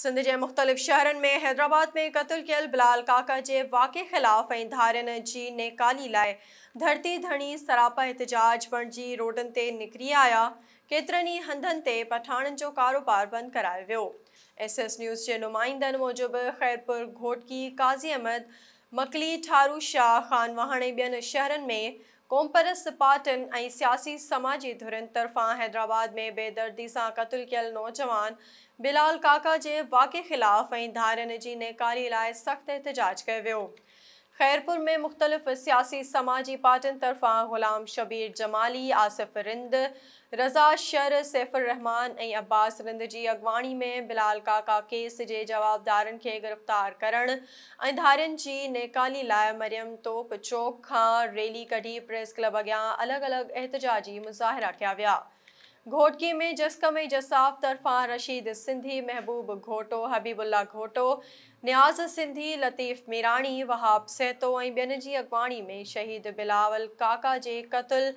सिंध जे मुख़्तलिफ़ शहरनि में हैदराबाद में क़तल कल बिलाल काका जे वाक़े ख़िलाफ़ ऐं धारनि जी नेकाली लाइ धरती धनी सरापा एहतजाज बणिजी रोडनि ते निकिरी आया केतिरनि ई हंधनि ते पठाणनि जो कारोबार बंद कराया वो एस एस न्यूज़ के नुमाइंदनि मूजिबि ख़ैरपुर घोटकी काज़ी अहमद मकली ठारू शाह खान वहाणे ॿियनि शहरनि में કોમ્પરસ પાટણ અહીં સ્યાસી સમાજી ધુરંત તરફા હૈદરાબાદ મેં બેદર્દી સાં કતલ કयल નौजवान બિલાલ કાકા જે વાકે ખિલાફ અહીં ધારન जी नेकारी लाइ सख़्त एहतजाज कयो वियो खैरपुर में मुख्तलिफ सियासी समाजी पार्टियों तरफ़ा ग़ुलाम शबीर जमाली आसिफ रिंद रज़ा शर सैफ़ुर रहमान ऐं अब्बास रिंद की अगवाणी में बिलाल काका केस के जवाबदार खे गिरफ़्तार करणु ऐं धारियुनि जी नेकाली लाइ मरियम तोप चौक का रैली कढी प्रेस क्लब अॻियां अलग अलग एहतजाजी मुजाहरा कया विया घोटकी में जसकम जसाफ तरफ़ा रशीद सिंधी महबूब घोटो हबीबुल्ला घोटो न्याज़ सिंधी लतीफ़ मीरानी वहाब सैतो ऐं ॿियनि जी में शहीद बिलावल काका जे क़तल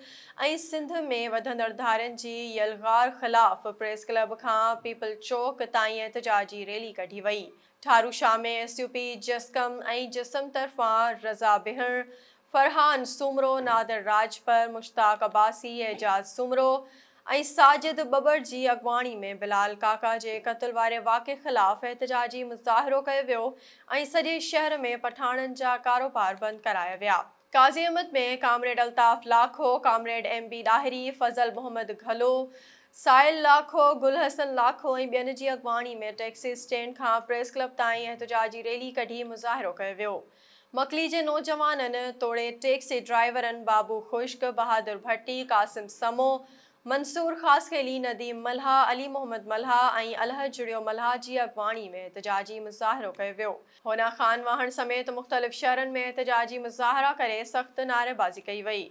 सिंध में वधंदड़ धारनि यलगार ख़िलाफ़ प्रेस क्लब का पीपल चौक ताईं एहतजाजी रैली कढी वही ठारू शाह में एस यू पी जसकम ऐं जिस्म तरफ़ां रज़ा बिहण फ़रहान सुमरो नादर राजपर मुश्ताक अब्बासी एजाज़ सुमरो ऐं साजिद बबर की अॻुवाणी में बिलाल काका के क़तल वारे वाक़े ख़िलाफ़ु एहतजाजी मुज़ाहिरो कयो वियो शहर में पठानन जा कारोबार बंदि कराया विया काज़ी अहमद में comrade Altaf Lakho comrade M B Lahiri Fazal Mohammad Ghalo Sahil लाखो गुल हसन लाखो ऐं की जी में टैक्सी स्टैंड खां प्रेस क्लब ताईं एहतजाजी रैली कढी मुज़ाहिरो कयो वियो मकली जे नौजवाननि तोड़े टैक्सी ड्राइवर बाबू ख़ुश्क बहादुर भट्टी क़ासिम समो मंसूर ख़ासि क़ैली नदीम मल्हा अली मोहम्मद मल्हा ऐं अल्हह जुड़ियो मल्हाह जी अॻवाणी में एहतजाजी मुज़ाहिरो कयो वियो होना ख़ान वहण समेत मुख़्तलिफ़ शहरनि में एहतजाजी मुज़ाहिरा करे सख़्तु नारेबाज़ी कई वई